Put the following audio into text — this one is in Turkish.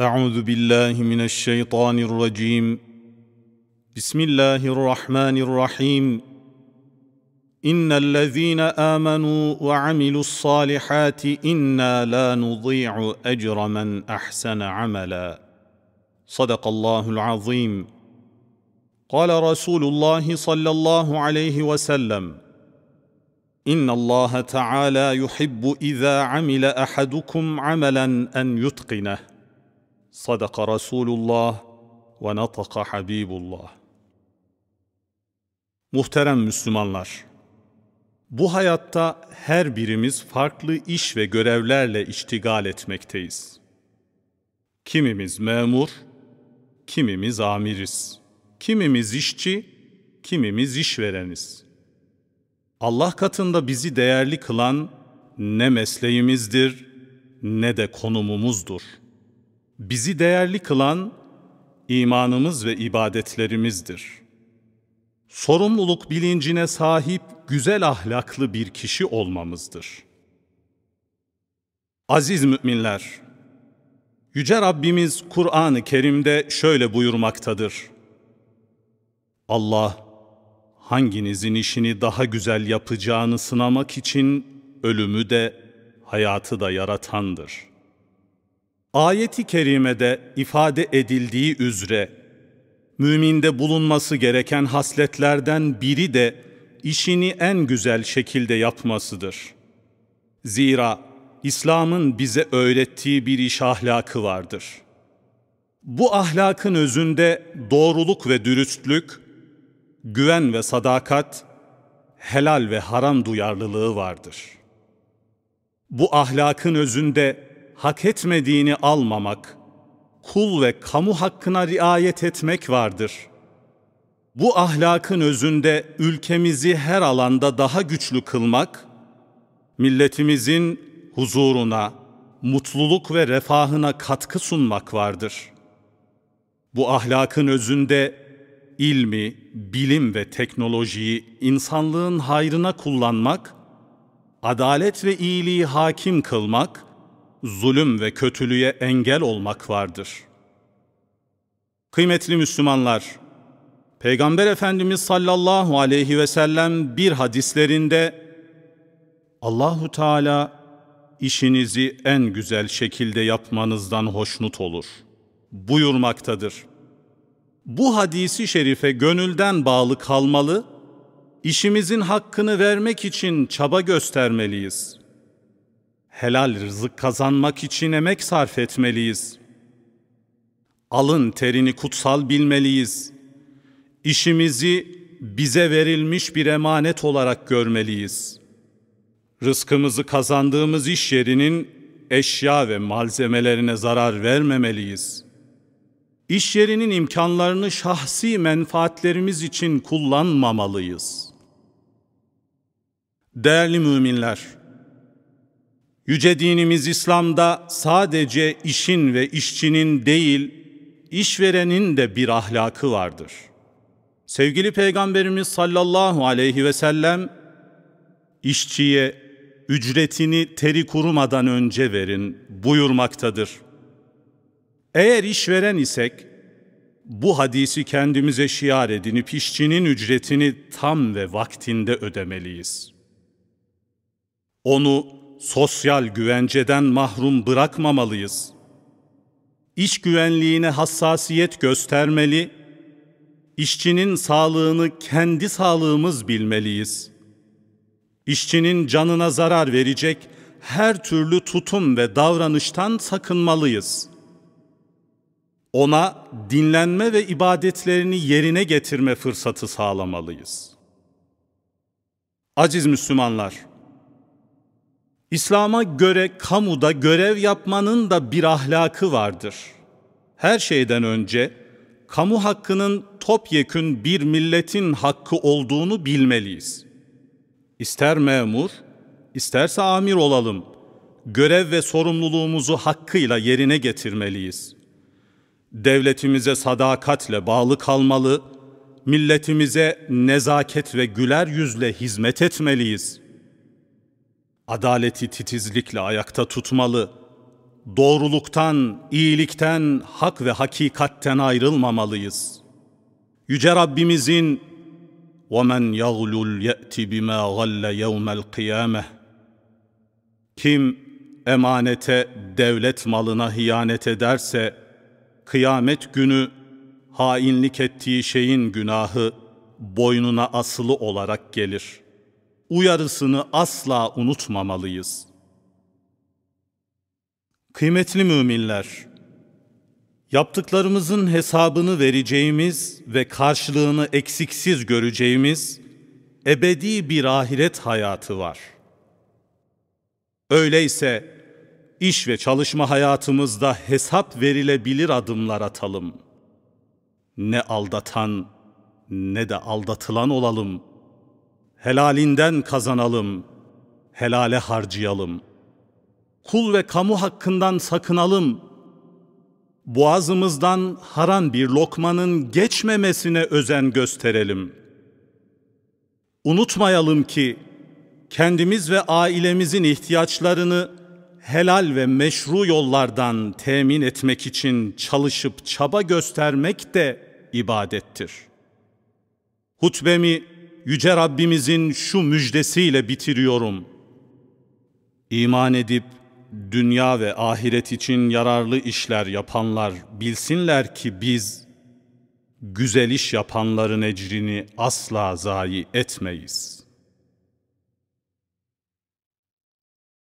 اعوذ بالله من الشيطان الرجيم بسم الله الرحمن الرحيم ان الذين امنوا وعملوا الصالحات انا لا نضيع اجر من احسن عملا صدق الله العظيم قال رسول الله صلى الله عليه وسلم ان الله تعالى يحب اذا عمل احدكم عملا ان يتقنه صدق رسول الله ونطق Habibullah. Muhterem Müslümanlar! Bu hayatta her birimiz farklı iş ve görevlerle iştigal etmekteyiz. Kimimiz memur, kimimiz amiriz, kimimiz işçi, kimimiz işvereniz. Allah katında bizi değerli kılan ne mesleğimizdir ne de konumumuzdur.'' bizi değerli kılan imanımız ve ibadetlerimizdir. Sorumluluk bilincine sahip güzel ahlaklı bir kişi olmamızdır. Aziz müminler, Yüce Rabbimiz Kur'an-ı Kerim'de şöyle buyurmaktadır. Allah, hanginizin işini daha güzel yapacağını sınamak için ölümü de hayatı da yaratandır.'' Ayeti kerimede ifade edildiği üzere müminde bulunması gereken hasletlerden biri de işini en güzel şekilde yapmasıdır. Zira İslam'ın bize öğrettiği bir iş ahlakı vardır. Bu ahlakın özünde doğruluk ve dürüstlük, güven ve sadakat, helal ve haram duyarlılığı vardır. Bu ahlakın özünde hak etmediğini almamak, kul ve kamu hakkına riayet etmek vardır. Bu ahlakın özünde ülkemizi her alanda daha güçlü kılmak, milletimizin huzuruna, mutluluk ve refahına katkı sunmak vardır. Bu ahlakın özünde ilmi, bilim ve teknolojiyi insanlığın hayrına kullanmak, adalet ve iyiliği hakim kılmak, zulüm ve kötülüğe engel olmak vardır. Kıymetli Müslümanlar, Peygamber Efendimiz sallallahu aleyhi ve sellem bir hadislerinde Allahu Teala işinizi en güzel şekilde yapmanızdan hoşnut olur buyurmaktadır. Bu hadisi şerife gönülden bağlı kalmalı, işimizin hakkını vermek için çaba göstermeliyiz.'' helal rızık kazanmak için emek sarf etmeliyiz. Alın terini kutsal bilmeliyiz. İşimizi bize verilmiş bir emanet olarak görmeliyiz. Rızkımızı kazandığımız iş yerinin eşya ve malzemelerine zarar vermemeliyiz. İş yerinin imkanlarını şahsi menfaatlerimiz için kullanmamalıyız. Değerli müminler, Yüce dinimiz İslam'da sadece işin ve işçinin değil, işverenin de bir ahlakı vardır. Sevgili Peygamberimiz sallallahu aleyhi ve sellem, işçiye ücretini teri kurumadan önce verin buyurmaktadır. Eğer işveren isek, bu hadisi kendimize şiar edinip işçinin ücretini tam ve vaktinde ödemeliyiz. Onu sosyal güvenceden mahrum bırakmamalıyız. İş güvenliğine hassasiyet göstermeli, işçinin sağlığını kendi sağlığımız bilmeliyiz. İşçinin canına zarar verecek her türlü tutum ve davranıştan sakınmalıyız. Ona dinlenme ve ibadetlerini yerine getirme fırsatı sağlamalıyız. Aziz Müslümanlar! İslam'a göre kamuda görev yapmanın da bir ahlakı vardır. Her şeyden önce kamu hakkının topyekün bir milletin hakkı olduğunu bilmeliyiz. İster memur, isterse amir olalım, görev ve sorumluluğumuzu hakkıyla yerine getirmeliyiz. Devletimize sadakatle bağlı kalmalı, milletimize nezaket ve güler yüzle hizmet etmeliyiz.'' adaleti titizlikle ayakta tutmalı, doğruluktan, iyilikten, hak ve hakikatten ayrılmamalıyız. Yüce Rabbimizin وَمَنْ يَغْلُلْ يَأْتِ بِمَا غَلَّ يَوْمَ الْقِيَامَةِ Kim emanete, devlet malına hiyanet ederse, kıyamet günü hainlik ettiği şeyin günahı boynuna asılı olarak gelir.'' uyarısını asla unutmamalıyız. Kıymetli müminler, yaptıklarımızın hesabını vereceğimiz ve karşılığını eksiksiz göreceğimiz ebedi bir ahiret hayatı var. Öyleyse iş ve çalışma hayatımızda hesap verilebilir adımlar atalım. Ne aldatan ne de aldatılan olalım.'' helalinden kazanalım, helale harcayalım. Kul ve kamu hakkından sakınalım. Boğazımızdan haran bir lokmanın geçmemesine özen gösterelim. Unutmayalım ki kendimiz ve ailemizin ihtiyaçlarını helal ve meşru yollardan temin etmek için çalışıp çaba göstermek de ibadettir. Hutbemi yüce Rabbimizin şu müjdesiyle bitiriyorum. İman edip dünya ve ahiret için yararlı işler yapanlar bilsinler ki biz güzel iş yapanların ecrini asla zayi etmeyiz.''